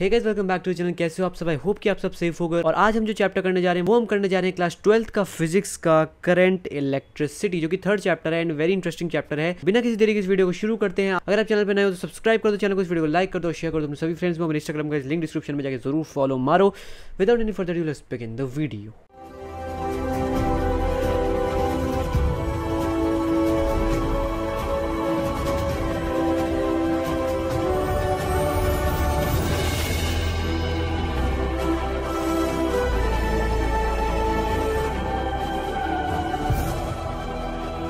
Hey guys welcome back to channel कैसे हो आप सब आई होप कि आप सब सेफ हो गए और आज हम जो चैप्टर करने जा रहे हैं वो हम करने जा रहे हैं क्लास ट्वेल्थ का फिजिक्स का करंट इलेक्ट्रिसिटी जो कि थर्ड चैप्टर है एंड वेरी इंटरेस्टिंग चैप्टर है बिना किसी तरीके इस वीडियो को शुरू करते हैं अगर आप चैनल पर नए हो तो सब्सक्राइब कर दो चैनल को इस वीडियो को लाइक कर दो शेयर कर दो सभी फ्रेंड्स को इंस्टाग्राम का लिंक डिस्क्रिप्शन में जाकर जरूर फॉलो मारो without any further you let's begin the video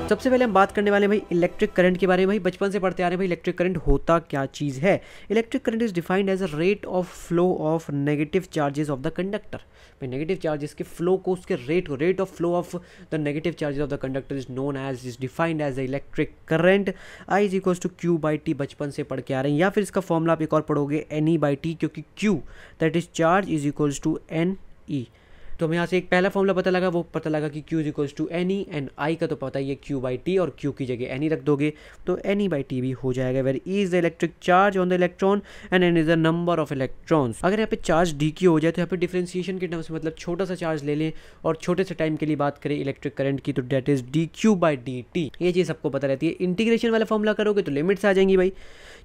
सबसे पहले हम बात करने वाले भाई इलेक्ट्रिक करंट के बारे में भाई बचपन से पढ़ते आ रहे हैं भाई इलेक्ट्रिक करंट होता क्या चीज़ है electric current is defined as a rate of flow of negative charges of the conductor भाई नेगेटिव चार्जेस के फ्लो को उसके रेट को rate of flow of the negative charges of the conductor is known as is defined as a electric current I is equals to Q by T बचपन से पढ़ के आ रहे हैं या फिर इसका फॉर्मुला आप एक और पढ़ोगे एन ई बाई टी क्योंकि Q that is charge is equals to N E तो हमें यहाँ से एक पहला फॉर्मूला पता लगा वो पता लगा कि Q equals to N E and I का तो पता ही है क्यू बाई टी और क्यू की जगह एनी e रख दोगे तो एनी बाई टी भी हो जाएगा where is the electric charge on the electron and N is the number of electrons अगर यहाँ पे चार्ज डी क्यू हो जाए तो यहाँ पे डिफ्रेंसिएशन के टर्म से मतलब छोटा सा चार्ज ले लें और छोटे से टाइम के लिए बात करें इलेक्ट्रिक करंट की तो that is D Q by D T ये चीज़ सबको पता रहती है इंटीग्रेशन वाला फॉर्मूला करोगे तो लिमिट्स आ जाएंगी भाई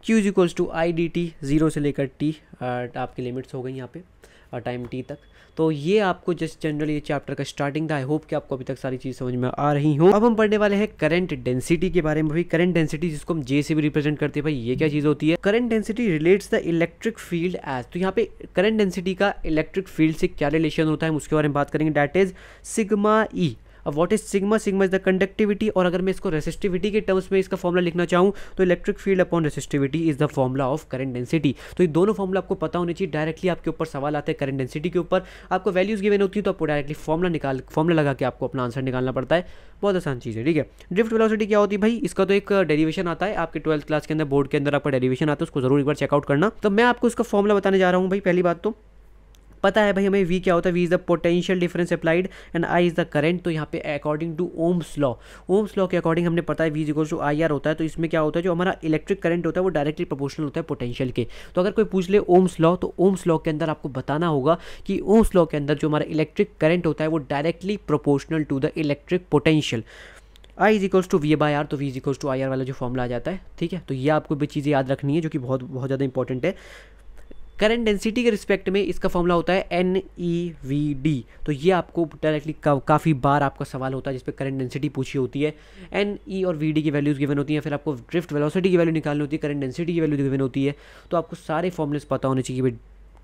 Q is equals to I D T zero से लेकर टी आपकी लिमिट्स हो गई यहाँ पे टाइम uh, टी तक तो ये आपको जस्ट जनरल ये चैप्टर का स्टार्टिंग था आई होप कि आपको अभी तक सारी चीज़ समझ में आ रही हूँ अब हम पढ़ने वाले हैं करंट डेंसिटी के बारे में भाई करंट डेंसिटी जिसको हम जे से भी रिप्रेजेंट करते हैं भाई ये क्या चीज़ होती है current density relates the electric field as तो यहाँ पे करंट डेंसिटी का इलेक्ट्रिक फील्ड से क्या रिलेशन होता है उसके बारे में बात करेंगे that is sigma E e. अब what is sigma sigma is the conductivity और अगर मैं इसको रेसिस्टिविटी के टर्म्स में इसका फॉर्मुला लिखना चाहूँ तो electric field upon resistivity is the formula of current density तो ये दोनों फॉर्मुला आपको पता होने चाहिए डायरेक्टली आपके ऊपर सवाल आते हैं करंट डेंसिटी के ऊपर आपको वैल्यूज गिवन होती है तो आपको डायरेक्टली फॉर्मुला निकाल फॉर्मुला लगा के आपको अपना आंसर निकालना पड़ता है बहुत आसान चीज़ है ठीक है ड्रिफ्ट वेलोसिटी क्या होती है भाई इसका तो एक डेरिवेशन आता है आपके ट्वेल्थ क्लास के अंदर बोर्ड के अंदर आपका डेरिवेशन आता है उसको जरूर एक बार चेकआउट करना तो मैं आपको इसका फॉर्मुला बताने जा रहा हूँ भाई पहली बात तो पता है भाई हमें वी क्या होता है V is the potential difference applied and I is the current तो यहाँ पे according to Ohm's law Ohm's law के अकॉर्डिंग हमने पता है V is equal to I R होता है तो इसमें क्या होता है जो हमारा इलेक्ट्रिक करंट होता है वो डायरेक्टली प्रोपोर्शनल होता है पोटेंशियल के तो अगर कोई पूछ ले ओम्स लॉ तो ओम्स लॉ के अंदर आपको बताना होगा कि ओम्स लॉ के अंदर जो हमारा इलेक्ट्रिक करंट होता है वो directly proportional to the electric potential I is equals to V by R तो V is equals to I R वाला जो फॉर्मला आ जाता है ठीक है तो ये आपको भी चीज़ें याद रखनी है जो कि बहुत बहुत ज़्यादा इंपॉर्टेंट है करंट डेंसिटी के रिस्पेक्ट में इसका फॉर्मूला होता है एन ई वी डी तो ये आपको डायरेक्टली का, काफ़ी बार आपका सवाल होता है जिसपे करंट डेंसिटी पूछी होती है एन ई और वी डी की वैल्यूज़ गिवन होती हैं फिर आपको ड्रिफ्ट वेलोसिटी की वैल्यू निकालनी होती है करंट डेंसिटी की वैल्यू गिवन होती है तो आपको सारे फॉर्मुलेस पता होने चाहिए भाई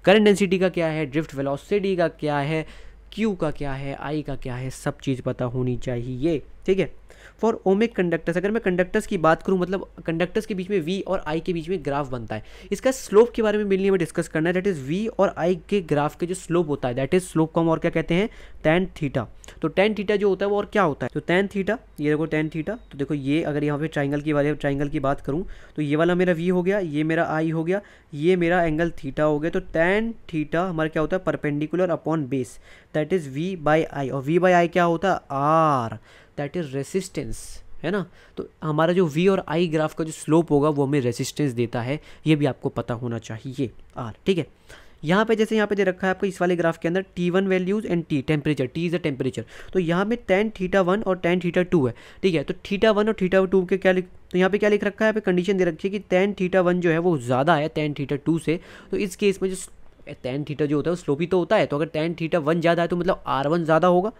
करंट डेंसिटी का क्या है ड्रिफ्ट वेलोसिटी का क्या है क्यू का क्या है आई का क्या है सब चीज़ पता होनी चाहिए ठीक है फॉर ओमिक कंडक्टर्स अगर मैं कंडक्टर्स की बात करूँ मतलब कंडक्टर्स के बीच में वी और आई के बीच में ग्राफ बनता है इसका स्लोप के बारे में मिलने हमें डिस्कस करना है दैट इज़ वी और आई के ग्राफ के जो स्लोप होता है दैट इज़ स्लोप को हम और क्या कहते हैं टेन थीटा तो टेन थीटा जो होता है वो और क्या होता है तो टेन थीटा ये देखो टेन थीटा तो देखो ये अगर यहाँ पे ट्राइंगल की वाले ट्राइंगल की बात करूँ तो ये वाला मेरा वी हो गया ये मेरा आई हो गया ये मेरा एंगल थीटा हो गया तो टेन थीटा हमारा क्या होता है perpendicular upon base that is V by I और वी बाई आई क्या होता है आर दैट इज़ रेसिस्टेंस है ना तो हमारा जो वी और आई ग्राफ का जो स्लोप होगा वो हमें रेसिस्टेंस देता है ये भी आपको पता होना चाहिए आर ठीक है यहाँ पे जैसे यहाँ पे दे रखा है आपको इस वाले ग्राफ के अंदर T one values and T temperature T is the temperature तो यहाँ पे टेन थीटा वन और टेन थीटा टू है ठीक है तो थीटा वन और थीटा टू के क्या लिख तो यहाँ पे क्या लिख रखा है यहाँ पे कंडीशन दे रखी है कि टेन थीटा वन जो है वो ज़्यादा है टेन थीटा टू से तो इस केस में जो टेन थीटा जो होता है वो स्लोपी तो होता है तो अगर टेन थीटा वन ज़्यादा है तो मतलब आर वन ज़्यादा होगा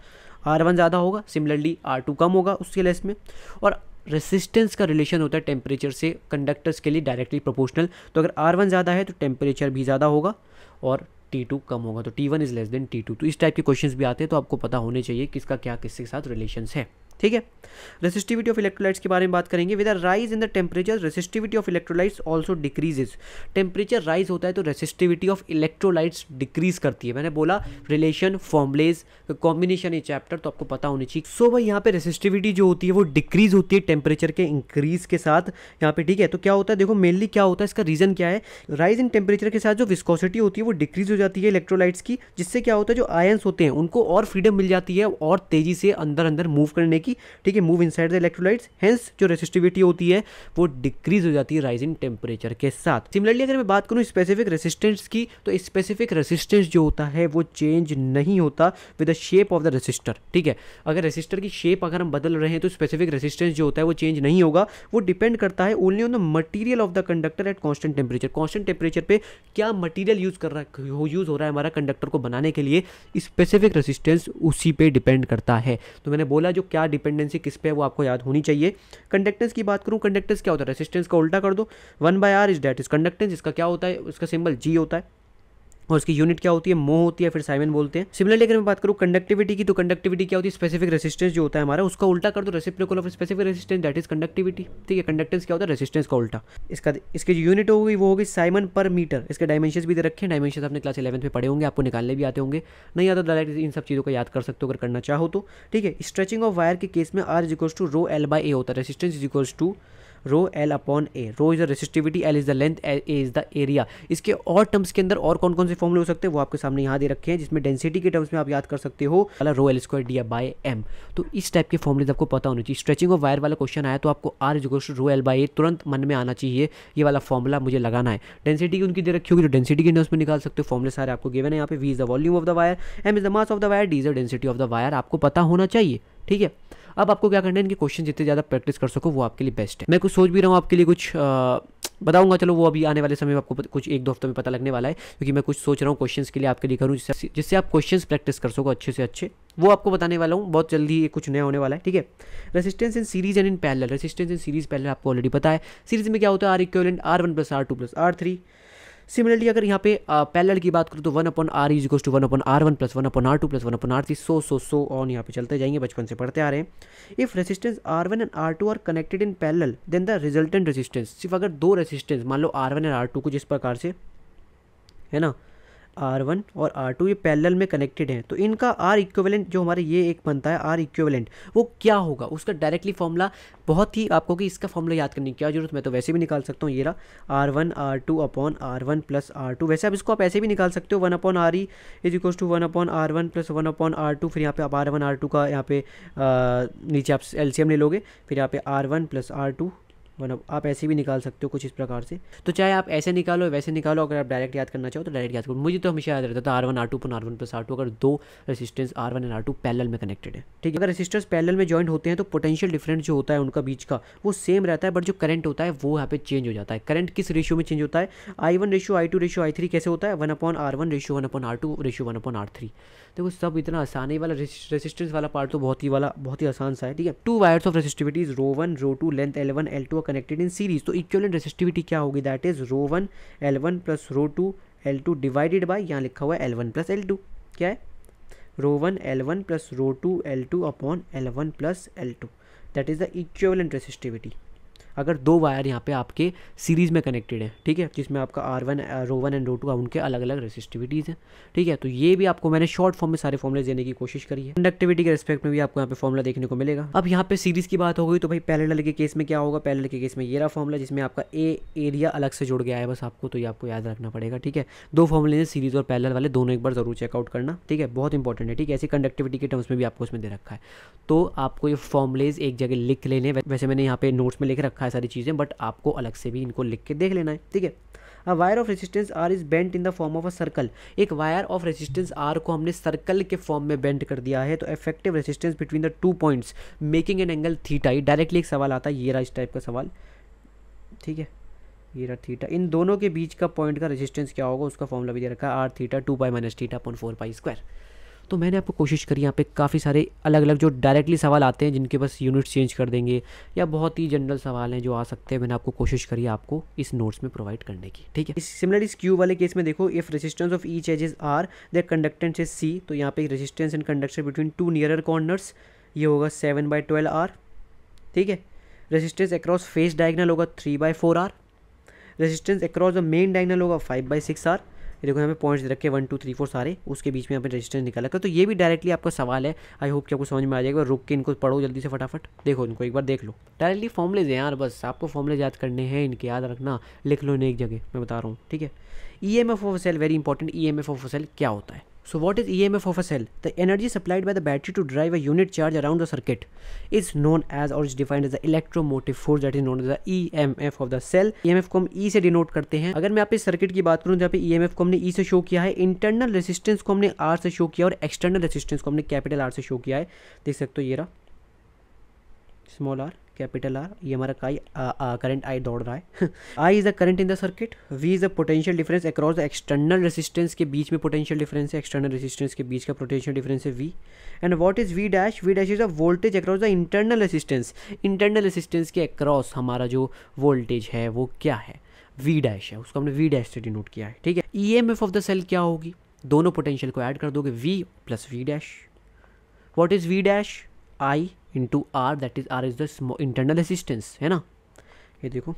आर वन ज़्यादा होगा सिमिलरली आर टू कम होगा उसके लेस में और रेसिस्टेंस का रिलेशन होता है टेम्परेचर से कंडक्टर्स के लिए डायरेक्टली प्रोपोर्शनल तो अगर आर वन ज़्यादा है तो टेम्परेचर भी ज़्यादा होगा और टी टू कम होगा तो T one is less than T two तो इस टाइप के क्वेश्चन भी आते हैं तो आपको पता होने चाहिए किसका क्या किसके साथ रिलेशन है ठीक है रेसिस्टिविटी ऑफ इलेक्ट्रोलाइट्स के बारे में बात करेंगे with rise in the temperature resistivity of electrolytes also decreases temperature rise होता है तो रेसिस्टिविटी ऑफ इलेक्ट्रोलाइट्स डिक्रीज करती है मैंने बोला रिलेशन फॉर्मलेज कॉम्बिनेशन ये चैप्टर तो आपको पता होनी चाहिए सो so भाई यहाँ पे रेसिस्टिविटी जो होती है वो डिक्रीज होती है टेम्परेचर के इंक्रीज के साथ यहाँ पे ठीक है तो क्या होता है देखो मेनली क्या होता है इसका रीजन क्या है राइज इन टेम्परेचर के साथ जो विस्कोसिटी होती है वो डिक्रीज हो जाती है इलेक्ट्रोलाइट्स की जिससे क्या होता है जो आयन्स होते हैं उनको और फ्रीडम मिल जाती है और तेजी से अंदर अंदर मूव करने की की ठीक है move inside the electrolytes hence जो रेसिस्टिविटी होती है वो डिक्रीज हो जाती है राइज इन टेम्परेचर के साथ सिमिलरली अगर मैं बात करूँ स्पेसिफिक रेसिस्टेंस की तो स्पेसिफिक रेसिस्टेंस जो होता है वो चेंज नहीं होता with the shape of the resistor ठीक है अगर रेसिस्टर की शेप अगर हम बदल रहे हैं तो स्पेसिफिक रेसिस्टेंस जो होता है वो चेंज नहीं होगा वो डिपेंड करता है only on the material of the conductor at constant temperature constant temperature पर क्या मटीरियल यूज कर रहा हो यूज हो रहा है हमारा कंडक्टर को बनाने के लिए स्पेसिफिक रेसिस्टेंस उसी पर डिपेंड करता है तो मैंने बोला जो क्या डिपेंडेंसी किस पे है वो आपको याद होनी चाहिए कंडक्टेंस की बात करूँ कंडक्टेंस क्या होता है रेसिस्टेंस का उल्टा कर दो one by R is that is conductance इसका क्या होता है इसका सिंबल जी होता है और उसकी यूनिट क्या होती है मो होती है फिर साइमन बोलते हैं सिमिलरली अगर मैं बात करूँ कंडक्टिविटी की तो कंडक्टिविटी क्या होती है स्पेसिफिक रेसिस्टेंस जो होता है हमारा उसका उल्टा कर दो reciprocal of specific resistance that is conductivity ठीक है कंडक्टेंस क्या होता है रेसिस्टेंस का उल्टा इसका इसकी जो यूनिट होगी वो होगी साइमन पर मीटर इसके डायमेंशन भी दे रखे हैं डायमेंशन अपने क्लास इलेवंथ में पढ़े होंगे आपको निकालने भी आते होंगे नहीं आता डायरेक्ट तो इन सब चीज़ों को याद कर सकते हो अगर करना चाहो तो ठीक है स्ट्रेचिंग ऑफ वायर के केस में R is equals to rho L by A होता है resistance is equals to rho L upon A rho is the resistivity L is the length A is the area इसके और टर्म्स के अंदर और कौन कौन से फॉर्मूले हो सकते हैं वो आपके सामने यहाँ दे रखे हैं जिसमें डेंसिटी के टर्म्स में आप याद कर सकते हो वाला rho L square D by M तो इस टाइप के फॉर्मुलेज आपको पता होना चाहिए स्ट्रेचिंग ऑफ वायर वाला क्वेश्चन आया तो आपको R is rho L by A तुरंत मन में आना चाहिए ये वाला फॉर्मूला मुझे लगाना है डेंसिटी की उनकी दे रखी होगी जो तो डेंसिटी के उसमें निकाल सकते हो फॉर्मुले सारे आपको गिवन है यहाँ पे V is the volume of the wire M is the mass of the wire D is the density of the wire आपको पता होना चाहिए ठीक है अब आपको क्या करना है इनके क्वेश्चन जितने ज़्यादा प्रैक्टिस कर सको वो आपके लिए बेस्ट है मैं कुछ सोच भी रहा हूँ आपके लिए कुछ बताऊंगा चलो वो अभी आने वाले समय में आपको कुछ एक दो हफ्ते में पता लगने वाला है क्योंकि मैं कुछ सोच रहा हूँ क्वेश्चन के लिए आपके लिए करूँ जिससे जिससे आप क्वेश्चन प्रैक्टिस कर सको अच्छे से अच्छे वो आपको बताने वाला हूँ बहुत जल्दी ये कुछ नया होने वाला है ठीक है resistance in series and in parallel resistance in series parallel आपको ऑलरेडी पता है सीरीज में क्या होता है R equivalent R one plus R two plus R three similarly अगर यहाँ पे पैरेलल की बात करूँ तो one upon R is to one upon R one plus one upon R two plus one upon R three so so so on यहाँ पे चलते जाएंगे बचपन से पढ़ते आ रहे हैं if resistance R one and R two are connected in parallel then the resultant resistance सिर्फ अगर दो रेजिस्टेंस मान लो R one and R two को जिस प्रकार से है ना आर वन और आर टू ये पैरेलल में कनेक्टेड हैं तो इनका आर इक्विवेलेंट जो हमारे ये एक बनता है आर इक्विवेलेंट वो क्या होगा उसका डायरेक्टली फॉर्मूला बहुत ही आपको कि इसका फॉर्मूला याद करने की क्या जरूरत मैं तो वैसे भी निकाल सकता हूँ ये रहा R one R two upon R one plus R two वैसे आप इसको आप ऐसे भी निकाल सकते हो one upon R E is equals to one upon R one plus one upon R two फिर यहाँ पे आप आर वन आर टू का यहाँ पे आ, नीचे आप एल ले लोगे फिर यहाँ पे R one plus R two one मतलब ऑफ आप ऐसे भी निकाल सकते हो कुछ इस प्रकार से तो चाहे आप ऐसे निकालो वैसे निकालो अगर आप डायरेक्ट याद करना चाहो तो डायरेक्ट याद करो मुझे तो हमेशा याद रहता था आर वन आर टू पर R one plus R two अगर दो resistance R one and R two parallel में कनेक्टेड है ठीक है अगर रेसिस्टर्स पैरल में जॉइंट होते हैं तो पोटेंशियल डिफरेंस जो होता है उनका बीच का वो सेम रहता है बट जो करंट होता है वो यहाँ पे चेंज हो जाता है करंट किस रेशियो में चेंज होता है I one ratio I two ratio I three कैसे होता है one upon R one ratio one upon R two ratio one upon R three देखो सब इतना आसान ही वाला रेसिस्टेंस वाला पार्ट तो बहुत ही वाला बहुत ही आसान सा है ठीक है two wires of resistivities rho one rho two length L one L two connected in series तो इक्वलेंट रेसिस्टिविटी क्या होगी that is rho one L one plus rho two L two divided by यहाँ लिखा हुआ है L one plus L two क्या है rho one L one plus rho two L two upon L one plus L two that is the equivalent resistivity अगर दो wire यहाँ पे आपके सीरीज़ में कनेक्टेड है ठीक है जिसमें आपका R one rho one and rho two उनके अलग अलग रेसिस्टिविटीज़ हैं ठीक है तो ये भी आपको मैंने शॉर्ट फॉर्म में सारे फॉर्मुले देने की कोशिश करी है कंडक्टिविटी के रिस्पेक्ट में भी आपको यहाँ पे फॉर्मुला देखने को मिलेगा अब यहाँ पे सीरीज़ की बात हो गई तो भाई पैरेलल के केस में क्या होगा पहले के केस में ये रहा फॉर्मुला जिसमें आपका ए एरिया अलग से जुड़ गया है बस आपको तो ये आपको याद रखना पड़ेगा ठीक है दो फॉर्मुले हैं सीरीज़ और पैरेलल वाले दोनों एक बार ज़रूर चेकआउट करना ठीक है बहुत इंपॉर्टेंट है ठीक है ऐसे कंडक्टिविटी के टर्म्स में भी आपको उसमें दे रखा है तो आपको ये फॉर्मुलेज एक जगह लिख लेने वैसे मैंने यहाँ पे नोट्स में लिख रखा है सारी चीज़ें बट आपको अलग से भी इनको लिख के देख लेना है ठीक है अब wire of resistance R is bent in the form of a circle एक वायर ऑफ रेजिस्टेंस आर को हमने सर्कल के फॉर्म में बेंट कर दिया है तो effective resistance between the two points making an angle theta ये डायरेक्टली एक सवाल आता है ये रहा इस टाइप का सवाल ठीक है ये रहा थीटा इन दोनों के बीच का पॉइंट का रेजिस्टेंस क्या होगा उसका फॉर्मला भी दे रखा है R theta two pi minus theta point four pi square तो मैंने आपको कोशिश करी यहाँ पे काफ़ी सारे अलग अलग जो डायरेक्टली सवाल आते हैं जिनके बस यूनिट्स चेंज कर देंगे या बहुत ही जनरल सवाल हैं जो आ सकते हैं मैंने आपको कोशिश करी आपको इस नोट्स में प्रोवाइड करने की ठीक है सिमिलर इस क्यू वाले केस में देखो if resistance of each edges are there conductance is C तो यहाँ पे resistance and conduction between two nearer corners ये होगा सेवन बाई ट्वेल्व आर ठीक है रेजिस्टेंस अक्रॉस फेस डायगनल होगा three by four R resistance across the main diagonal होगा five by six R ये देखो यहाँ पे पॉइंट्स रखे वन टू थ्री फोर सारे उसके बीच में यहाँ पे रेजिस्टेंस निकाल रखा तो ये भी डायरेक्टली आपका सवाल है आई होप कि आपको समझ में आ जाएगा रुक के इनको पढ़ो जल्दी से फटाफट देखो इनको एक बार देख लो डायरेक्टली फॉर्मलेज है यार बस आपको फॉर्मुले याद करने हैं इनके याद रखना लिख लो इन्हें एक जगह मैं बता रहा हूँ ठीक है E M F of cell very important E M F of cell क्या होता है so what is E M F of a cell the energy supplied by the battery to drive a unit charge around the circuit is known as और is defined as the electromotive force that is known as E M F of the cell ई M एफ को हम ई e से denote करते हैं अगर मैं आप इस सर्किट की बात करूँ जहाँ पे ई एम एफ को हमने ई e से शो किया है इंटरनल रेसिस्टेंस को हमने आर से शो किया और एक्सटर्नल रेजिस्टेंस को हमने कैपिटल आर से शो किया है देख सकते हो ये रहा स्मॉल आर कैपिटल आर ये हमारा काई करंट आई दौड़ रहा है I is the current in the circuit V is the potential difference across the external resistance के बीच में पोटेंशियल डिफरेंस है एक्सटर्नल रेसिस्टेंस के बीच का पोटेंशियल डिफरेंस है V and what is V dash V dash is a voltage across the internal resistance internal resistance के across हमारा जो वोल्टेज है वो क्या है वी डैश है उसको हमने वी डैश से डिनोट किया है ठीक है E M F of the cell क्या होगी दोनों पोटेंशियल को ऐड कर दोगे V plus V dash what is V dash I into R that is R is the internal resistance है ना ये देखो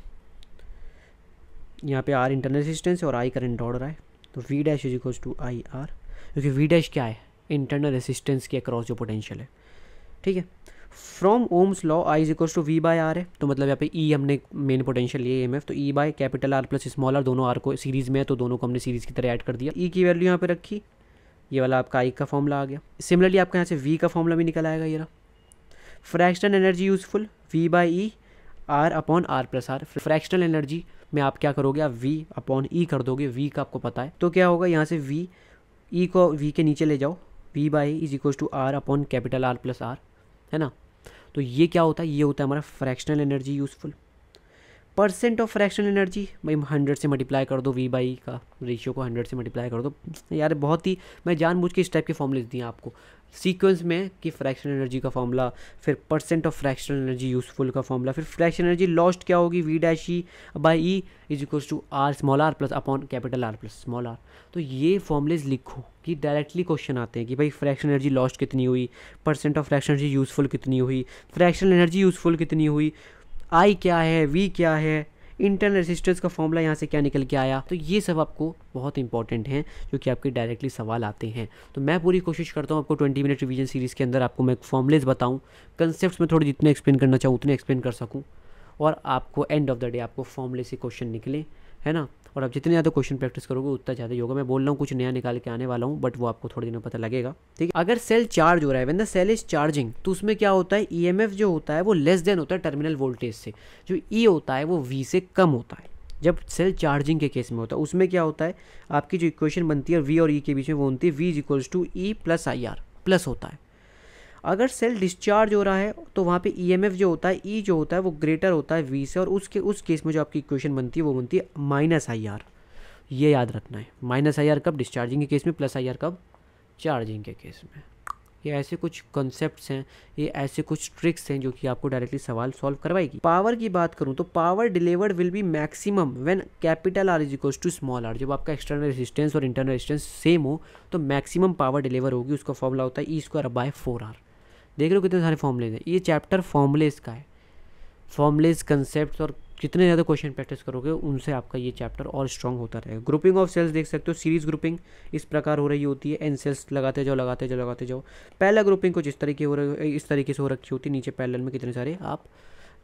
यहाँ पे आर इंटरनल असिस्टेंस है और आई करंट दौड़ रहा है तो V dash is equals to I R क्योंकि वी डैश क्या है इंटरनल असिस्टेंस के अक्रॉस जो पोटेंशियल है ठीक है from Ohm's law I is equals to V by R है तो मतलब यहाँ पे ई e हमने मेन पोटेंशियल लिए एम एफ तो E by capital R plus small R दोनों आर को सीरीज में है तो दोनों को हमने सीरीज की तरह ऐड कर दिया ई e की वैल्यू यहाँ पे रखी ये वाला आपका आई का फॉर्मला आ गया सिमिलरली आपका यहाँ से वी का फॉर्मला भी निकल आएगा ये रहा fractional energy useful V by E R upon R plus R fractional energy में आप क्या करोगे आप वी अपॉन ई कर दोगे वी का आपको पता है तो क्या होगा यहाँ से वी ई e को वी के नीचे ले जाओ V by is equal to R upon capital R plus R है ना तो ये क्या होता है ये होता है हमारा fractional energy useful percent of fractional energy भाई हंड्रेड से मल्टीप्लाई कर दो वी बाई e का रेशियो को हंड्रेड से मल्टीप्लाई कर दो यार बहुत ही मैं जानबूझ के इस टाइप के फॉर्मूलेज दिए आपको सीक्वेंस में कि फ्रैक्शन एनर्जी का फॉर्मूला फिर percent of fractional energy useful का फॉर्मूला फिर फ्रैक्शन एनर्जी लॉस्ट क्या होगी V dash E by E is equals to R small R plus upon capital R plus small R तो ये फॉर्मूलेज लिखो कि डायरेक्टली क्वेश्चन आते हैं कि भाई फ्रैक्शन एनर्जी लॉस्ट कितनी हुई percent of fraction energy useful कितनी हुई फ्रैक्शनल एनर्जी यूजफुल कितनी हुई आई क्या है वी क्या है इंटरनल रेजिस्टेंस का फॉर्मूला यहाँ से क्या निकल के आया तो ये सब आपको बहुत इंपॉर्टेंट हैं जो कि आपके डायरेक्टली सवाल आते हैं तो मैं पूरी कोशिश करता हूँ आपको ट्वेंटी मिनट रिविजन सीरीज़ के अंदर आपको मैं फॉर्मुलेज बताऊँ कंसेप्ट में थोड़े जितने एक्सप्लेन करना चाहूँ उतने एक्सप्लेन कर सकूँ और आपको एंड ऑफ द डे आपको फॉर्मले से क्वेश्चन निकले है ना और आप जितने ज़्यादा क्वेश्चन प्रैक्टिस करोगे उतना ज़्यादा योगा मैं बोल रहा हूँ कुछ नया निकाल के आने वाला हूँ बट वो आपको थोड़े दिनों पता लगेगा ठीक है अगर सेल चार्ज हो रहा है when the cell is charging तो उसमें क्या होता है ई e जो होता है वो लेस देन होता है टर्मिनल वोल्टेज से जो ई e होता है वो वी से कम होता है जब सेल चार्जिंग के केस में होता है उसमें क्या होता है आपकी जो इक्वेशन बनती है वी और ई e के बीच में वो बनती है V is equals to E plus I R plus होता है अगर सेल डिस्चार्ज हो रहा है तो वहाँ पे ईएमएफ e जो होता है ई e जो होता है वो ग्रेटर होता है वी से और उसके उस केस में जो आपकी इक्वेशन बनती है वो बनती है माइनस आई आर ये याद रखना है माइनस आई आर कब डिस्चार्जिंग के केस में प्लस आई आर कब चार्जिंग के केस में ये ऐसे कुछ कॉन्सेप्ट्स हैं ये ऐसे कुछ ट्रिक्स हैं जो कि आपको डायरेक्टली सवाल सॉल्व करवाएगी पावर की बात करूँ तो power delivered will be maximum when capital R is equals to small R जब आपका एक्सटर्नल रेजिस्टेंस और इंटरनल रेजिस्टेंस सेम हो तो मैक्सिमम पावर डिलीवर होगी उसका फॉर्मूला होता है E square by four R देख रहे हो कितने सारे फॉर्मूलेज हैं ये चैप्टर फॉर्मूलेज का है फॉर्मूलेज कंसेप्ट और जितने ज़्यादा क्वेश्चन प्रैक्टिस करोगे उनसे आपका ये चैप्टर और स्ट्रॉन्ग होता रहेगा ग्रुपिंग ऑफ सेल्स देख सकते हो सीरीज ग्रुपिंग इस प्रकार हो रही होती है एन सेल्स लगाते जाओ लगाते जाओ लगाते जाओ पहला ग्रुपिंग कुछ इस तरीके हो रही इस तरीके से हो रखी होती है नीचे पैरल में कितने सारे आप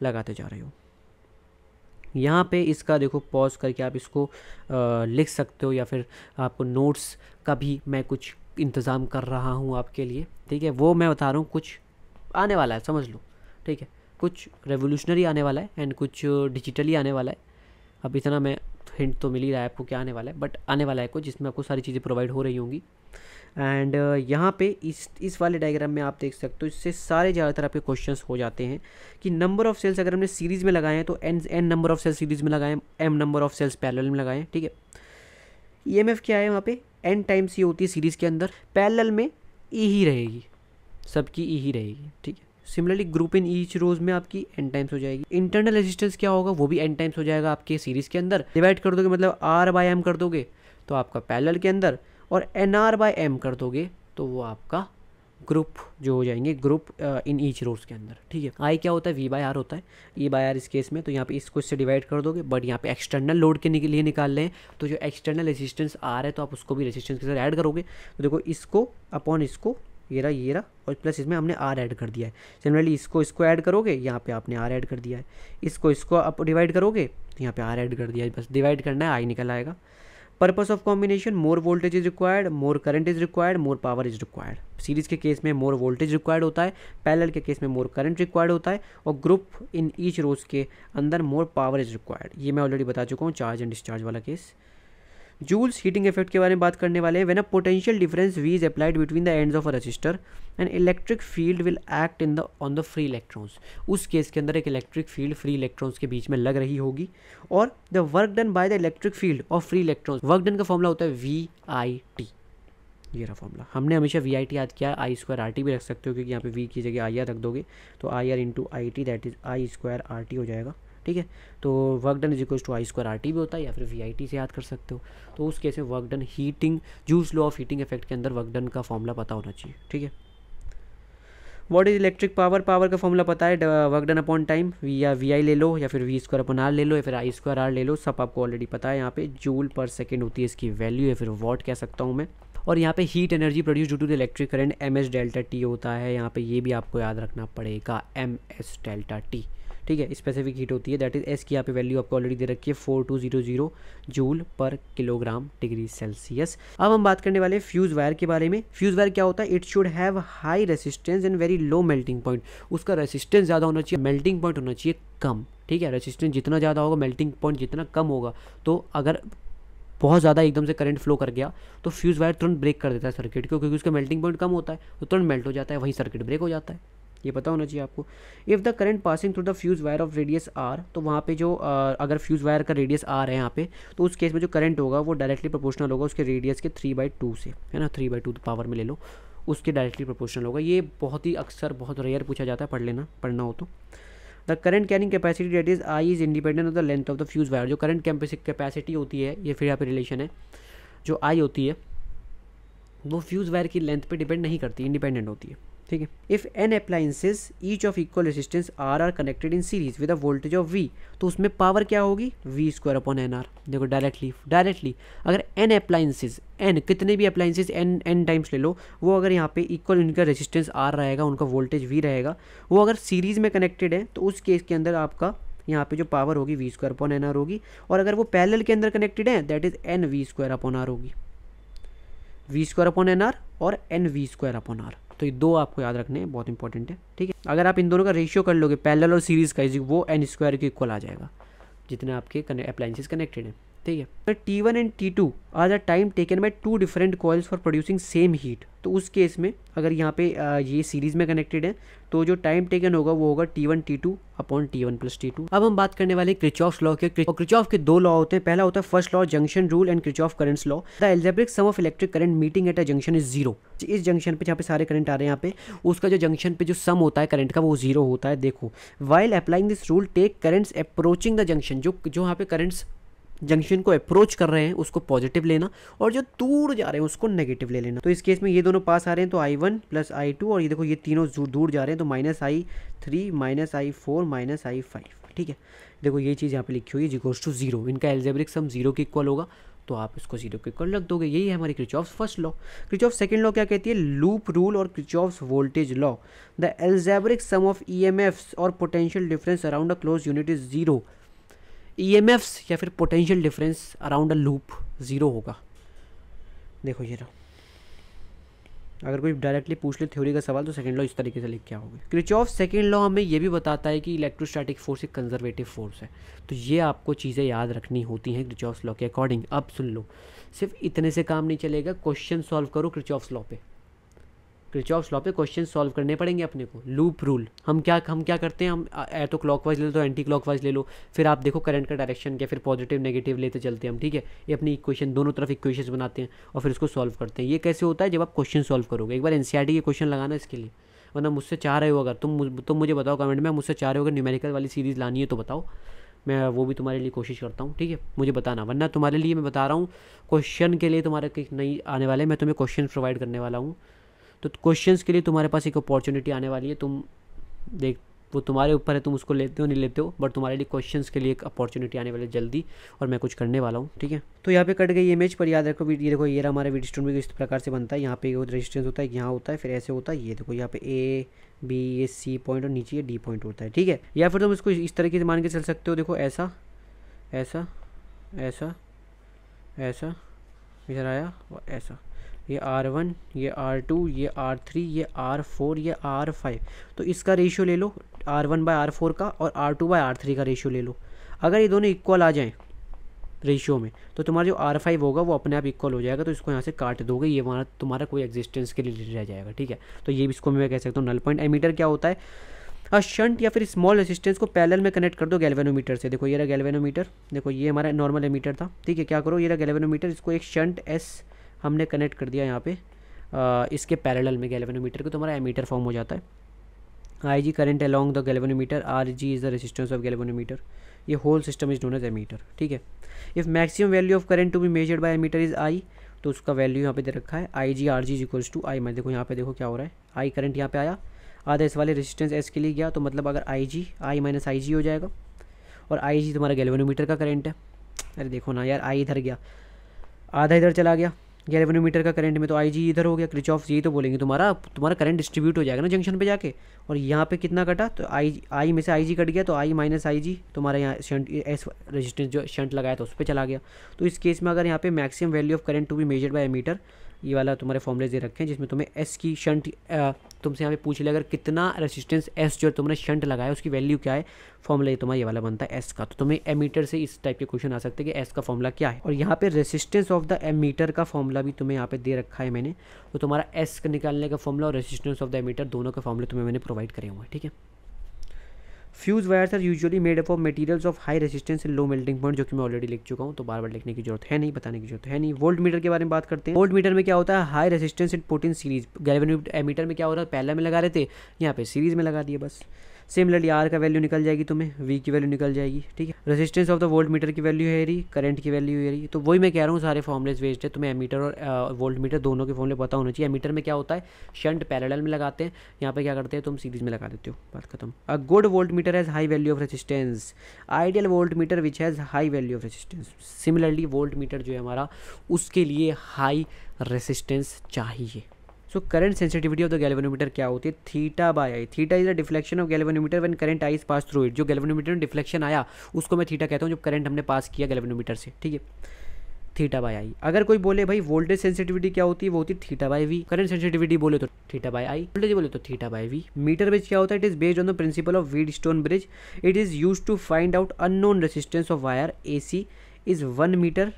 लगाते जा रहे हो यहाँ पे इसका देखो पॉज करके आप इसको आ, लिख सकते हो या फिर आप नोट्स का भी मैं कुछ इंतज़ाम कर रहा हूँ आपके लिए ठीक है वो मैं बता रहा हूँ कुछ आने वाला है समझ लो ठीक है कुछ रेवोल्यूशनरी आने वाला है एंड कुछ डिजिटली आने वाला है अब इतना मैं हिंट तो मिल ही रहा है आपको क्या आने वाला है बट आने वाला है कुछ जिसमें आपको सारी चीज़ें प्रोवाइड हो रही होंगी एंड यहाँ पे इस इस वाले डायग्राम में आप देख सकते हो इससे सारे ज़्यादातर आपके क्वेश्चन हो जाते हैं कि नंबर ऑफ सेल्स अगर हमने सीरीज़ में लगाए हैं तो N N number of cells series में लगाएं M number of cells parallel में लगाएं ठीक है ई एम एफ क्या है वहाँ पे एन टाइम्स ये होती है सीरीज़ के अंदर पैरल में ई e ही रहेगी सबकी ई e ही रहेगी ठीक है similarly group in each rows में आपकी एन टाइम्स हो जाएगी इंटरनल रेजिस्टेंस क्या होगा वो भी एन टाइम्स हो जाएगा आपके सीरीज़ के अंदर डिवाइड कर दोगे मतलब आर बाय एम कर दोगे तो आपका पैरल के अंदर और एन आर बाय एम कर दोगे तो वो आपका ग्रुप जो हो जाएंगे ग्रुप इन ईच रोज के अंदर ठीक है आई क्या होता है वी बाई आर होता है ई बाई आर इस केस में तो यहाँ पे इसको इससे डिवाइड कर दोगे बट यहाँ पे एक्सटर्नल लोड के लिए निकाल लें तो जो एक्सटर्नल रेजिस्टेंस रहा है तो आप उसको भी रेजिस्टेंस के साथ ऐड करोगे तो देखो इसको अपॉन इसको ये रहा ये रहा और प्लस इसमें हमने आर ऐड कर दिया है जनरली इसको इसको ऐड करोगे यहाँ पे आपने आर ऐड कर दिया है इसको इसको आप डिवाइड करोगे तो यहाँ पे आर ऐड कर दिया है बस डिवाइड करना है आई निकल आएगा purpose of combination more voltage is required more current is required more power is required series के केस में मोर वोल्टेज रिक्वायर्ड होता है पैरेलल के केस में मोर करंट रिक्वायर्ड होता है और ग्रुप इन ईच रोज के अंदर मोर पावर इज रिक्वायर्ड ये मैं ऑलरेडी बता चुका हूँ चार्ज एंड डिस्चार्ज वाला केस जूल्स हीटिंग इफेक्ट के बारे में बात करने वाले हैं when a potential difference V is applied between the ends of a resistor and electric field will act in the on the free electrons उस case के अंदर एक इलेक्ट्रिक फील्ड फ्री इलेक्ट्रॉन्स के बीच में लग रही होगी और the work done by the electric field of free electrons work done का फॉर्मूला होता है वी आई टी ये रहा फॉर्मूला हमने हमेशा वी आई टी याद किया आई स्क्वायर आर टी भी रख सकते हो क्योंकि यहाँ पे वी की जगह आई आर रख दोगे तो I R into I T that is I square R T हो जाएगा ठीक है तो work done is equal to I square R T भी होता है या फिर वी आई टी से याद कर सकते हो तो उस केस में वर्क डन हीटिंग जूस लो ऑफ हीटिंग इफेक्ट के अंदर वर्क डन का फॉर्मूला पता होना चाहिए ठीक है what is electric power power का फॉर्मूला पता है वर्क डन अपॉन टाइम या वी आई ले लो या फिर वी स्क्वायर अपन आर ले लो या फिर आई स्क्वायर आर ले लो सब आपको ऑलरेडी पता है यहाँ पे जूल पर सेकेंड होती है इसकी वैल्यू या फिर वॉट कह सकता हूँ मैं और यहाँ पे heat energy produce due to the electric current M S delta T होता है यहाँ पे ये भी आपको याद रखना पड़ेगा एम एस डेल्टा टी ठीक है स्पेसिफिक हीट होती है दैट इज़ एस की यहाँ पे वैल्यू आपको ऑलरेडी दे रखी है four two zero zero joule per kilogram degree Celsius अब हम बात करने वाले फ्यूज़ वायर के बारे में फ्यूज़ वायर क्या होता है it should have high resistance and very low melting point उसका रेसिस्टेंस ज़्यादा होना चाहिए मेल्टिंग पॉइंट होना चाहिए कम ठीक है रेसिस्टेंस जितना ज़्यादा होगा मेल्टिंग पॉइंट जितना कम होगा तो अगर बहुत ज़्यादा एकदम से करंट फ्लो कर गया तो फ्यूज़ वायर तुरंत ब्रेक कर देता है सर्किट को क्योंकि उसका मेल्टिंग पॉइंट कम होता है तो तुरंत मेल्ट हो जाता है वहीं सर्किट ब्रेक हो जाता है ये पता होना चाहिए आपको if the current passing through the fuse wire of radius R तो वहाँ पे जो आ, अगर फ्यूज़ वायर का रेडियस आर है यहाँ पे तो उस केस में जो करंट होगा वो डायरेक्टली प्रोपोर्शनल होगा उसके रेडियस के थ्री बाई टू से है ना थ्री बाई टू पावर में ले लो उसके डायरेक्टली प्रोपोर्शनल होगा ये बहुत ही अक्सर बहुत रेयर पूछा जाता है पढ़ लेना पढ़ना हो तो the current carrying capacity that is I is independent of the length of the fuse wire जो करंट कैपेसिटी होती है ये फिर यहाँ पे रिलेशन है जो आई होती है वो फ्यूज़ वायर की लेंथ पे डिपेंड नहीं करती इंडिपेंडेंट होती है ठीक है if N appliances each of equal resistance R are connected in series with a voltage of V तो उसमें पावर क्या होगी V square upon N R देखो डायरेक्टली डायरेक्टली अगर एन अप्लाइंसेज एन कितने भी अप्लाइंसेज एन एन टाइम्स ले लो वो अगर यहाँ पे इक्वल इनका रेजिस्टेंस आर रहेगा उनका वोल्टेज वी रहेगा वो अगर सीरीज़ में कनेक्टेड है तो उस केस के अंदर आपका यहाँ पे जो पावर होगी V square upon N R होगी और अगर वो पैरेलल के अंदर कनेक्टेड है that is N V square upon R होगी V square upon N R और N V square upon R तो ये दो आपको याद रखने हैं बहुत इंपॉर्टेंट है ठीक है अगर आप इन दोनों का रेशियो कर लोगे पैरेलल और सीरीज़ का वो एन स्क्वायर के इक्वल आ जाएगा जितने आपके अप्लाइंसेज कनेक्टेड हैं ठीक है T one and T two are the time taken by two different coils for producing same heat तो उस केस में अगर यहाँ पे ये सीरीज़ में कनेक्टेड है तो जो टाइम टेकन होगा वो होगा T one T two upon T one plus T two अब हम बात करने वाले क्रिच ऑफ लॉ के और क्रिच ऑफ के दो लॉ होते हैं पहला होता है first law junction rule and Kirchhoff currents law the algebraic sum of electric current meeting at a junction is zero इस जंक्शन पे जहाँ पे सारे करंट आ रहे हैं यहाँ पे उसका जो जंक्शन पे जो सम होता है करंट का वो जीरो होता है देखो while applying this rule take currents approaching the junction जो जो यहाँ पे करंट्स जंक्शन को अप्रोच कर रहे हैं उसको पॉजिटिव लेना और जो दूर जा रहे हैं उसको नेगेटिव ले लेना तो इस केस में ये दोनों पास आ रहे हैं तो I one plus I two और ये देखो ये तीनों दूर जा रहे हैं तो minus I three minus I four minus I five ठीक है देखो ये चीज़ यहाँ पे लिखी हुई है जिकोस टू जीरो इनका एल्जेब्रिक सम जीरो के इक्वल होगा तो आप इसको जीरो के इक्वल रख दोगे यही है हमारी of first law of second law क्या कहती है लूप रूल और of voltage law the algebraic sum of E or potential difference around a close unit is zero E M Fs या फिर potential difference around a loop zero होगा देखो ये रहा अगर कोई डायरेक्टली पूछ ले थ्योरी का सवाल तो सेकंड लॉ इस तरीके से लिख के आओगे ऑफ सेकेंड लॉ हमें यह भी बताता है कि इलेक्ट्रोस्टैटिक फोर्स एक कंजर्वेटिव फोर्स है तो ये आपको चीज़ें याद रखनी होती हैं ऑफ लॉ के अकॉर्डिंग अब सुन लो सिर्फ इतने से काम नहीं चलेगा क्वेश्चन सॉल्व करो क्रिच ऑफ लॉ पे क्रिचॉफ्स लॉ पे क्वेश्चन सॉल्व करने पड़ेंगे अपने को लूप रूल हम क्या हम क्या करते हैं हम ए तो क्लॉक वाइज ले लो तो एंटी क्लॉक वाइज ले लो फिर आप देखो करंट का डायरेक्शन क्या फिर पॉजिटिव नेगेटिव लेते चलते हैं हम ठीक है ये अपनी इक्वेशन दोनों तरफ इक्वेशन बनाते हैं और फिर उसको सॉल्व करते हैं ये कैसे होता है जब आप क्वेश्चन सॉल्व करोगे एक बार एन e के क्वेश्चन लगाना इसके लिए वरना मुझसे चाह रहे हो अगर तुम तुम मुझे बताओ कमेंट में मुझसे चाह रहे हो अगर न्यूमेरिकल वाली सीरीज़ लानी है तो बताओ मैं वो भी तुम्हारे लिए कोशिश करता हूँ ठीक है मुझे बताना वरना तुम्हारे लिए मैं बता रहा हूँ क्वेश्चन के लिए तुम्हारे नहीं आने वाले मैं तुम्हें क्वेश्चन प्रोवाइड करने वाला हूँ तो क्वेश्चन के लिए तुम्हारे पास एक अपॉर्चुनिटी आने वाली है तुम देख वो तुम्हारे ऊपर है तुम उसको लेते हो नहीं लेते हो बट तुम्हारे लिए क्वेश्चन के लिए एक अपॉर्चुनिटी आने वाली है जल्दी और मैं कुछ करने वाला हूँ ठीक है तो यहाँ पे कट गई इमेज पर याद रखो ये देखो ये हमारे वीडियो स्टूडेंट भी इस प्रकार से बनता है यहाँ पे रजिस्टेंस होता है यहाँ होता है फिर ऐसे होता है ये देखो यहाँ पे A B A C point और नीचे ये डी पॉइंट होता है ठीक है या फिर तुम इसको इस तरीके से मान के चल सकते हो देखो ऐसा ऐसा ऐसा ऐसा इधर आया और ऐसा ये आर वन ये आर टू ये आर थ्री ये आर फोर ये आर फाइव तो इसका रेशियो ले लो R one by R four का और R two by R three का रेशियो ले लो अगर ये दोनों इक्वल आ जाएँ रेशियो में तो तुम्हारा जो आर फाइव होगा वो अपने आप इक्वल हो जाएगा तो इसको यहाँ से काट दोगे ये हमारा तुम्हारा कोई एग्जिस्टेंस के लिए रह जाएगा ठीक है तो ये भी इसको मैं कह सकता हूँ नल पॉइंट एमीटर क्या होता है हाँ शंट या फिर स्मॉल रेसिस्टेंस को पैरेलल में कनेक्ट कर दो गैल्वेनोमीटर से देखो ये रहा गैल्वेनोमीटर देखो ये हमारा नॉर्मल एमीटर था ठीक है क्या करो ये रहा गैल्वेनोमीटर इसको एक शंट एस हमने कनेक्ट कर दिया यहाँ पे आ, इसके पैरेलल में गैल्वेनोमीटर को तो हमारा एमीटर फॉर्म हो जाता है I G current along the galvanometer R G is the resistance of galvanometer ये whole system is known as ammeter ठीक है if maximum value of current to be measured by ammeter is I तो उसका value यहाँ पे दे रखा है I G R G is equals to I मैं देखो यहाँ पे देखो क्या हो रहा है आई करंट यहाँ पे आया आधा इस वाले रेजिस्टेंस एस के लिए गया तो मतलब अगर आई जी आई माइनस आई जी हो जाएगा और आई जी तुम्हारा गैल्वेनोमीटर का करंट है अरे देखो ना यार आई इधर गया आधा इधर चला गया ग्यारह मीटर का करंट में तो आई जी इधर हो गया क्रिच ऑफ यही तो बोलेंगे तुम्हारा तुम्हारा करंट डिस्ट्रीब्यूट हो जाएगा ना जंक्शन पे जाके और यहाँ पे कितना कटा तो आई आई में से आई जी कट गया तो आई माइनस आई जी तुम्हारा यहाँ शंट एस रेजिस्टेंस जो शंट लगाया था उस पर चला गया तो इस केस में अगर यहाँ पे maximum value of current to be measure by meter ये वाला तुम्हारे फॉर्मूले दे रखे हैं जिसमें तुम्हें एस की शंट तुमसे यहाँ पे पूछ लिया अगर कितना रेसिस्टेंस एस जो तुमने शंट लगाया उसकी वैल्यू क्या है फॉर्मूला ये तुम्हारा ये वाला बनता है एस का तो तुम्हें एमीटर से इस टाइप के क्वेश्चन आ सकते हैं कि एस का फॉर्मूला क्या है और यहाँ पे रेसिस्टेंस ऑफ द एमीटर का फॉर्मूला भी तुम्हें यहाँ पे दे रखा है मैंने तो तुम्हारा एस निकालने का फॉर्मूला और रेसिस्टेंस ऑफ द एमीटर दोनों का फॉर्मूला तुम्हें मैंने प्रोवाइड करे हुए ठीक है fuse wires are usually made up of materials of high resistance and low melting point जो कि मैं ऑलरेडी लिख चुका हूँ तो बार बार लिखने की जरूरत है नहीं बताने की जरूरत है नहीं वोल्ट मीटर के बारे में बात करते हैं वोल्ट मीटर में क्या होता है high resistance and put in series ammeter में क्या हो रहा है पहले में लगा रहे थे यहाँ पे सीरीज में लगा दिए बस सिमिलरली आर का वैल्यू निकल जाएगी तुम्हें वी की वैल्यू निकल जाएगी ठीक है resistance of the voltmeter की वैल्यू है रही करंट की वैल्यू है रही तो वही मैं कह रहा हूँ सारे फॉर्मुलेज वेस्ट है तुम्हें एमीटर और वोल्ट मीटर दोनों के फॉर्मुले पता होना चाहिए एमीटर में क्या होता है शंट पैरेलल में लगाते हैं यहाँ पर क्या करते हैं तुम सीरीज में लगा देते हो बात खत्म a good voltmeter has high value of resistance ideal voltmeter which has high value of resistance similarly voltmeter जो है हमारा उसके लिए हाई रेसिस्टेंस चाहिए so current sensitivity of the galvanometer क्या होती है theta by I theta is the deflection of galvanometer when current I is pass through it जो गैल्वेनोमीटर में डिफ्लेक्शन आया उसको मैं थीटा कहता हूँ जब करंट हमने पास किया गैल्वेनोमीटर से ठीक है थीटा बाय आई अगर कोई बोले भाई वोल्टेज सेंसिटिविटी क्या होती है वो होती है theta by V current sensitivity बोले तो थीटा बाय आई वोल्टेज बोले तो theta by V meter bridge क्या होता है it is based on the principle of Wheatstone bridge it is use to find out unknown resistance of wire A C is one meter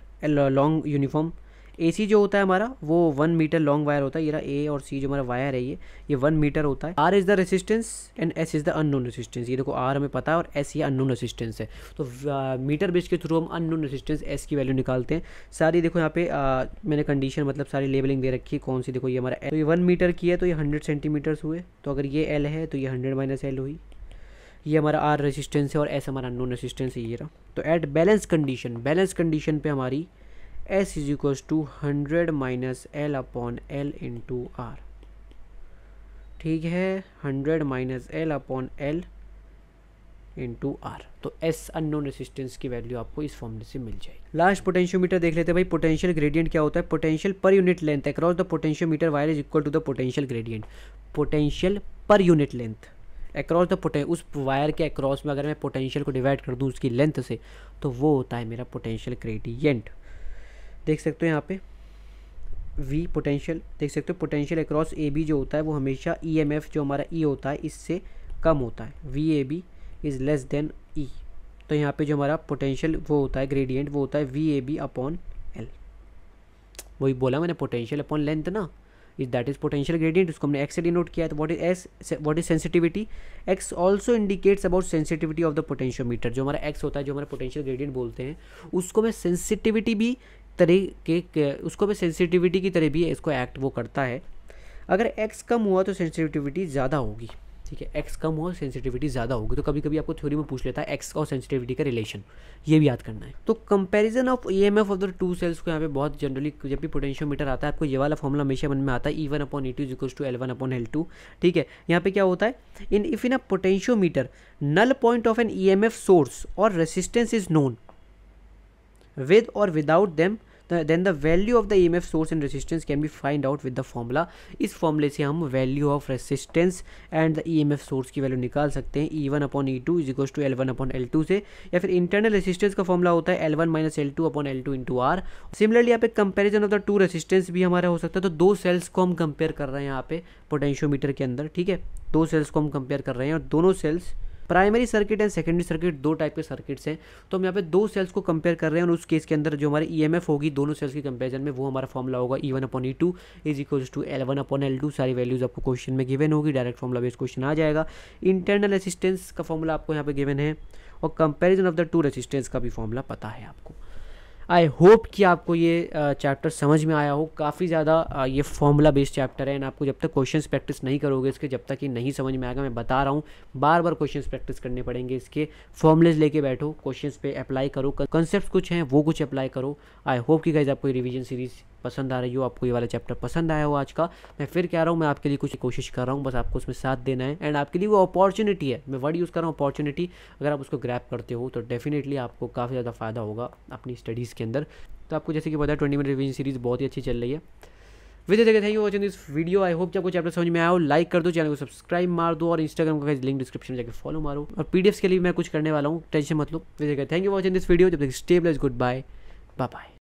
long uniform A C जो होता है हमारा वो one meter long wire होता है ये ए और सी जो हमारा वायर है ये ये वन मीटर होता है R is the resistance and S is the unknown resistance ये देखो आर हमें पता है और एस ये अननोन रेसिस्टेंस है तो मीटर बेस के थ्रू हम अननोन रेसिस्टेंस एस की वैल्यू निकालते हैं सारी देखो यहाँ पे आ, मैंने कंडीशन मतलब सारी लेबलिंग दे रखी है कौन सी देखो ये हमारा तो ये वन मीटर की है तो ये हंड्रेड सेंटीमीटर्स हुए तो अगर ये एल है तो ये हंड्रेड माइनस एल हुई ये हमारा आर रेसिस्टेंस है और एस हमारा अननोन रेसिस्टेंस है ये रहा तो at balance condition balance condition पर हमारी S is equal to hundred minus L upon L into R ठीक है hundred minus L upon L into R तो एस अननोन रेसिस्टेंस की वैल्यू आपको इस फॉर्मूले से मिल जाएगी लास्ट पोटेंशियोमीटर देख लेते हैं भाई पोटेंशियल ग्रेडियंट क्या होता है potential per unit length across the potentiometer wire is equal to the potential gradient potential per unit length across the poten उस वायर के अक्रॉस में अगर मैं पोटेंशियल को डिवाइड कर दूँ उसकी लेंथ से तो वो होता है मेरा पोटेंशियल ग्रेडियंट देख सकते हो यहाँ पे वी पोटेंशियल देख सकते हो पोटेंशियल अक्रॉस ए बी जो होता है वो हमेशा ई एम एफ जो हमारा ई e होता है इससे कम होता है V A B is less than E तो यहाँ पे जो हमारा पोटेंशियल वो होता है ग्रेडियंट वो होता है V A B upon L वही बोला मैंने पोटेंशियल अपॉन लेंथ ना is that is potential gradient उसको हमने एक्स से डिनोट किया है what is S what is sensitivity X also indicates about sensitivity of the potentiometer जो हमारा एक्स होता है जो हमारा पोटेंशियल ग्रेडियंट बोलते हैं उसको मैं सेंसिटिविटी भी तरह के उसको भी सेंसिटिविटी की तरह भी इसको एक्ट वो करता है अगर एक्स कम हुआ तो सेंसिटिविटी ज़्यादा होगी ठीक है एक्स कम हुआ सेंसिटिविटी ज़्यादा होगी तो कभी कभी आपको थ्योरी में पूछ लेता है एक्स और सेंसिटिविटी का रिलेशन ये भी याद करना है तो comparison of E M F of the two cells को यहाँ पे बहुत जनरली जब भी पोटेंशियो मीटर आता है आपको ये वाला फॉर्मला हमेशा मन में आता है E one upon E two equals to L one upon L two ठीक है यहाँ पे क्या होता है in if in a potentiometer null point of an E M F source और रेसिस्टेंस इज नोन विद और without them then the value of the E M F source and resistance can be find out with the formula इस फॉर्मूले से हम value of resistance and the E M F source की value निकाल सकते हैं E one upon E two is equal to L one upon L two से या फिर इंटरनल रेसिस्टेंस का फॉर्मूला होता है L one minus L two upon L two into R similarly यहाँ पे comparison of the two resistance भी हमारा हो सकता है तो दो सेल्स को हम कंपेयर कर रहे हैं यहाँ पे पोटेंशियोमीटर के अंदर ठीक है दो सेल्स को हम कंपेयर कर रहे हैं और दोनों cells primary circuit and secondary circuit दो टाइप के सर्किट्स हैं तो हम यहाँ पे दो सेल्स को कंपेयर कर रहे हैं और उस केस के अंदर जो हमारी ई e होगी दोनों सेल्स की कंपेरिजन में वो हमारा फॉर्मला होगा E one upon E two is equal to L one upon L two सारी वैल्यूज आपको क्वेश्चन में गिवन होगी डायरेक्ट फॉर्मला बेस क्वेश्चन आ जाएगा इंटरनल असिस्टेंस का फॉर्मूला आपको यहाँ पे गिवन है और comparison of the two resistance का भी फॉर्मूला पता है आपको आई होप कि आपको ये चैप्टर समझ में आया हो काफ़ी ज़्यादा ये फॉर्मूला बेस्ड चैप्टर है एंड आपको जब तक क्वेश्चंस प्रैक्टिस नहीं करोगे इसके जब तक ये नहीं समझ में आएगा मैं बता रहा हूँ बार बार क्वेश्चंस प्रैक्टिस करने पड़ेंगे इसके फॉर्मूलेज लेके बैठो क्वेश्चंस पे अप्लाई करो कंसेप्ट कुछ हैं वो कुछ अप्लाई करो आई होप कि गाइज आपको रिविजन सीरीज़ पसंद आ रही हो आपको ये वाला चैप्टर पसंद आया हो आज का मैं फिर कह रहा हूँ मैं आपके लिए कुछ कोशिश कर रहा हूँ बस आपको उसमें साथ देना है एंड आपके लिए वो अपॉर्चुनिटी है मैं वर्ड यूज़ कर रहा हूँ अपॉर्चुनिटी अगर आप उसको ग्रैप करते हो तो डेफिनेटली आपको काफ़ी ज़्यादा फ़ायदा होगा अपनी स्टडीज़ के अंदर तो आपको जैसे कि पता है ट्वेंटी मिनट रिविजन सीरीज़ बहुत ही अच्छी चल रही है विद जगह thank you watching this video I hope कि आपको चैप्टर समझ में आओ लाइक कर दो चैनल को सब्सक्राइब मार दो और इंस्टाग्राम का लिंक डिस्क्रिप्शन में जाकर फॉलो मारो और पीडीएफ के लिए मैं कुछ करने वाला हूँ टेंशन मत लो with thank you watching this video जब तक स्टेबल गुड बाय बाय